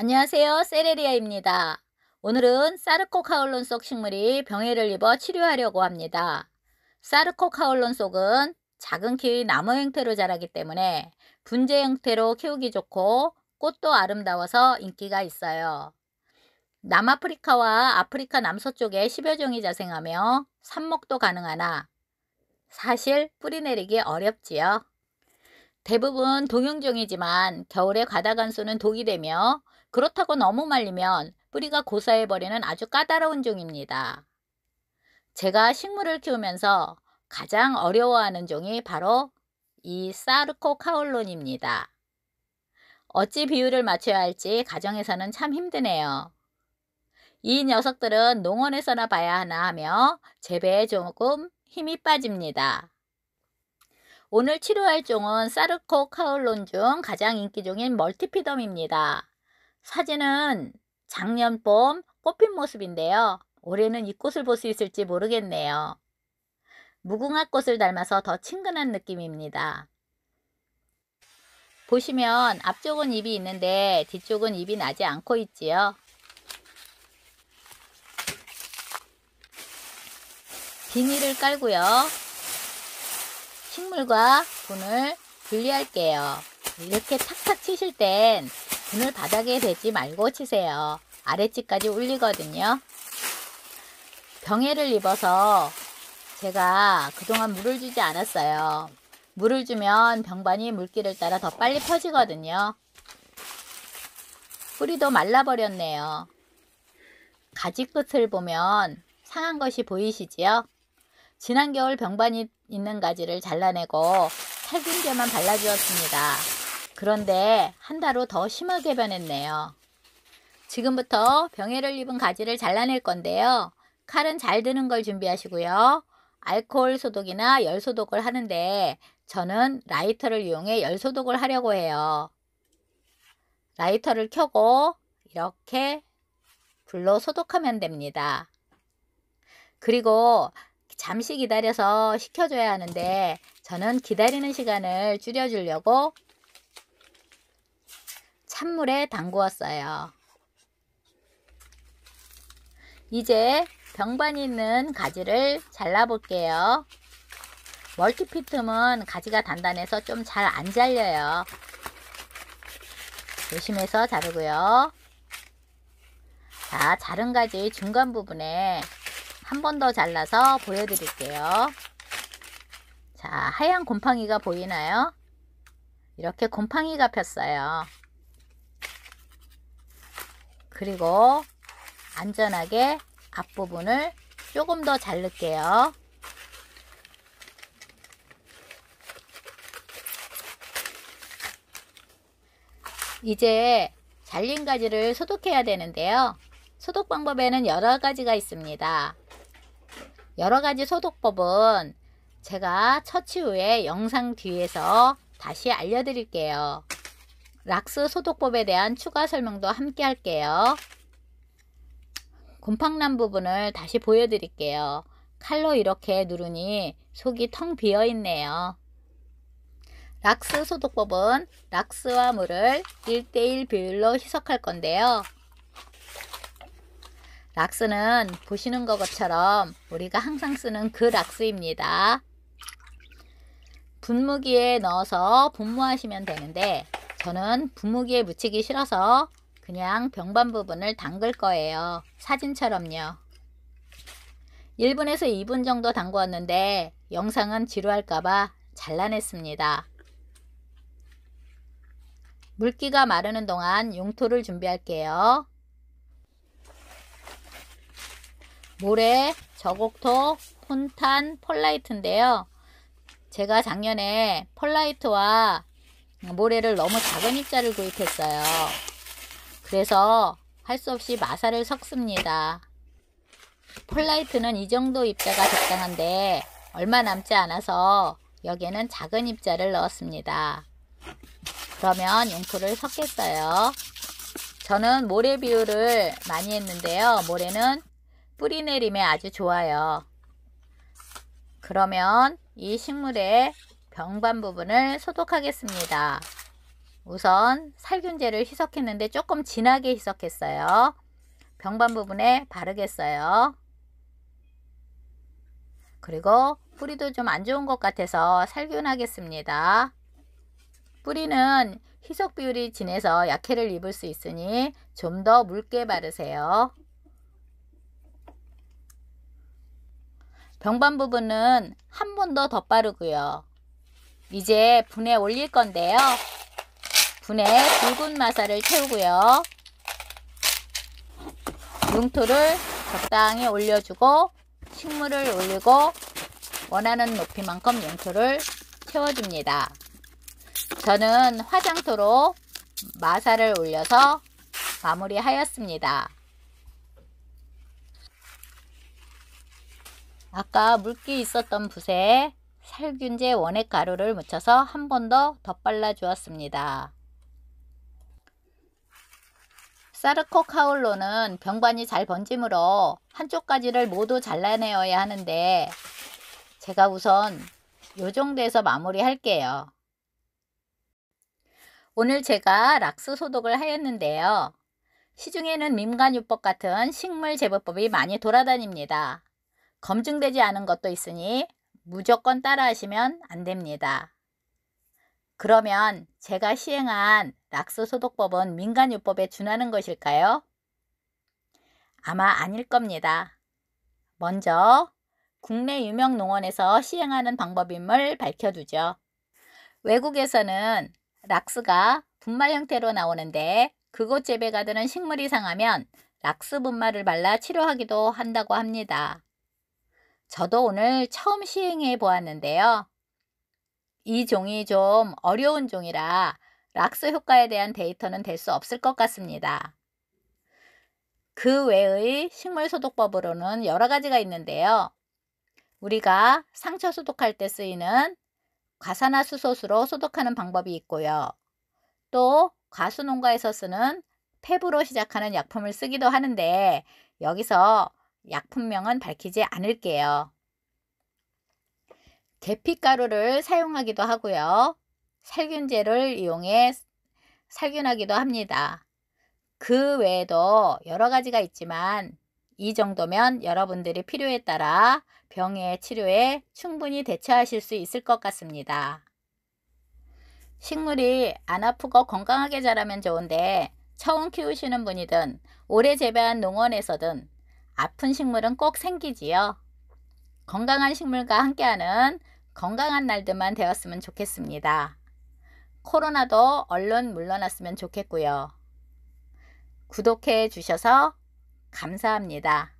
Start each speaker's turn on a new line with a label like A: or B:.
A: 안녕하세요. 세레리아입니다. 오늘은 사르코카올론 속 식물이 병해를 입어 치료하려고 합니다. 사르코카올론 속은 작은 키의 나무 형태로 자라기 때문에 분재 형태로 키우기 좋고 꽃도 아름다워서 인기가 있어요. 남아프리카와 아프리카 남서쪽에 10여 종이 자생하며 삽목도 가능하나 사실 뿌리 내리기 어렵지요. 대부분 동형종이지만 겨울에 과다간수는 독이 되며 그렇다고 너무 말리면 뿌리가 고사해버리는 아주 까다로운 종입니다. 제가 식물을 키우면서 가장 어려워하는 종이 바로 이 사르코 카올론입니다. 어찌 비율을 맞춰야 할지 가정에서는 참 힘드네요. 이 녀석들은 농원에서나 봐야 하나 하며 재배에 조금 힘이 빠집니다. 오늘 치료할 종은 사르코카울론 중 가장 인기종인 멀티피덤입니다. 사진은 작년 봄 꽃핀 모습인데요. 올해는 이 꽃을 볼 수 있을지 모르겠네요. 무궁화꽃을 닮아서 더 친근한 느낌입니다. 보시면 앞쪽은 입이 있는데 뒤쪽은 입이 나지 않고 있지요. 비닐을 깔고요. 식물과 분을 분리할게요. 이렇게 탁탁 치실 땐 분을 바닥에 대지 말고 치세요. 아래쪽까지 울리거든요. 병해를 입어서 제가 그동안 물을 주지 않았어요. 물을 주면 병반이 물기를 따라 더 빨리 퍼지거든요. 뿌리도 말라버렸네요. 가지 끝을 보면 상한 것이 보이시지요? 지난 겨울 병반이 있는 가지를 잘라내고 살균제만 발라주었습니다. 그런데 한 달 후 더 심하게 변했네요. 지금부터 병해를 입은 가지를 잘라낼 건데요. 칼은 잘 드는 걸 준비하시고요. 알코올 소독이나 열 소독을 하는데 저는 라이터를 이용해 열 소독을 하려고 해요. 라이터를 켜고 이렇게 불로 소독하면 됩니다. 그리고 잠시 기다려서 식혀줘야 하는데 저는 기다리는 시간을 줄여주려고 찬물에 담구었어요. 이제 병반이 있는 가지를 잘라볼게요. 멀티피트은 가지가 단단해서 좀 잘 안 잘려요. 조심해서 자르고요. 자, 자른 가지 중간 부분에 한번더 잘라서 보여드릴게요. 자, 하얀 곰팡이가 보이나요? 이렇게 곰팡이가 폈어요. 그리고 안전하게 앞부분을 조금 더 자를게요. 이제 잘린 가지를 소독해야 되는데요. 소독 방법에는 여러 가지가 있습니다. 여러 가지 소독법은 제가 처치 후에 영상 뒤에서 다시 알려드릴게요. 락스 소독법에 대한 추가 설명도 함께 할게요. 곰팡난 부분을 다시 보여드릴게요. 칼로 이렇게 누르니 속이 텅 비어 있네요. 락스 소독법은 락스와 물을 1대1 비율로 희석할 건데요. 락스는 보시는 것처럼 우리가 항상 쓰는 그 락스입니다. 분무기에 넣어서 분무하시면 되는데 저는 분무기에 묻히기 싫어서 그냥 병반 부분을 담글 거예요. 사진처럼요. 1분에서 2분 정도 담궜는데 영상은 지루할까봐 잘라냈습니다. 물기가 마르는 동안 용토를 준비할게요. 모래, 저곡토, 폰탄, 폴라이트인데요 제가 작년에 폴라이트와 모래를 너무 작은 입자를 구입했어요. 그래서 할 수 없이 마사를 섞습니다. 폴라이트는 이 정도 입자가 적당한데 얼마 남지 않아서 여기에는 작은 입자를 넣었습니다. 그러면 용토를 섞겠어요. 저는 모래 비율을 많이 했는데요. 모래는 뿌리 내림에 아주 좋아요. 그러면 이 식물의 병반 부분을 소독하겠습니다. 우선 살균제를 희석했는데 조금 진하게 희석했어요. 병반 부분에 바르겠어요. 그리고 뿌리도 좀 안 좋은 것 같아서 살균하겠습니다. 뿌리는 희석 비율이 진해서 약해를 입을 수 있으니 좀 더 묽게 바르세요. 병반 부분은 한 번 더 덧바르고요. 이제 분에 올릴 건데요. 분에 붉은 마사를 채우고요. 융토를 적당히 올려주고 식물을 올리고 원하는 높이만큼 융토를 채워줍니다. 저는 화장토로 마사를 올려서 마무리하였습니다. 아까 물기 있었던 붓에 살균제 원액 가루를 묻혀서 한 번 더 덧발라 주었습니다. 사르코 카울로는 병반이 잘 번짐으로 한쪽 가지를 모두 잘라내어야 하는데 제가 우선 요 정도에서 마무리 할게요. 오늘 제가 락스 소독을 하였는데요. 시중에는 민간요법 같은 식물 제법법이 많이 돌아다닙니다. 검증되지 않은 것도 있으니 무조건 따라하시면 안 됩니다. 그러면 제가 시행한 락스 소독법은 민간요법에 준하는 것일까요? 아마 아닐 겁니다. 먼저 국내 유명 농원에서 시행하는 방법임을 밝혀두죠. 외국에서는 락스가 분말 형태로 나오는데 그곳 재배가 드는 식물이 상하면 락스 분말을 발라 치료하기도 한다고 합니다. 저도 오늘 처음 시행해 보았는데요. 이 종이 좀 어려운 종이라 락스 효과에 대한 데이터는 될 수 없을 것 같습니다. 그 외의 식물 소독법으로는 여러 가지가 있는데요. 우리가 상처 소독할 때 쓰이는 과산화수소수로 소독하는 방법이 있고요. 또 과수농가에서 쓰는 팹으로 시작하는 약품을 쓰기도 하는데 여기서 약품명은 밝히지 않을게요. 계피가루를 사용하기도 하고요. 살균제를 이용해 살균하기도 합니다. 그 외에도 여러 가지가 있지만 이 정도면 여러분들이 필요에 따라 병의 치료에 충분히 대처하실 수 있을 것 같습니다. 식물이 안 아프고 건강하게 자라면 좋은데 처음 키우시는 분이든 오래 재배한 농원에서든 아픈 식물은 꼭 생기지요. 건강한 식물과 함께하는 건강한 날들만 되었으면 좋겠습니다. 코로나도 얼른 물러났으면 좋겠고요. 구독해 주셔서 감사합니다.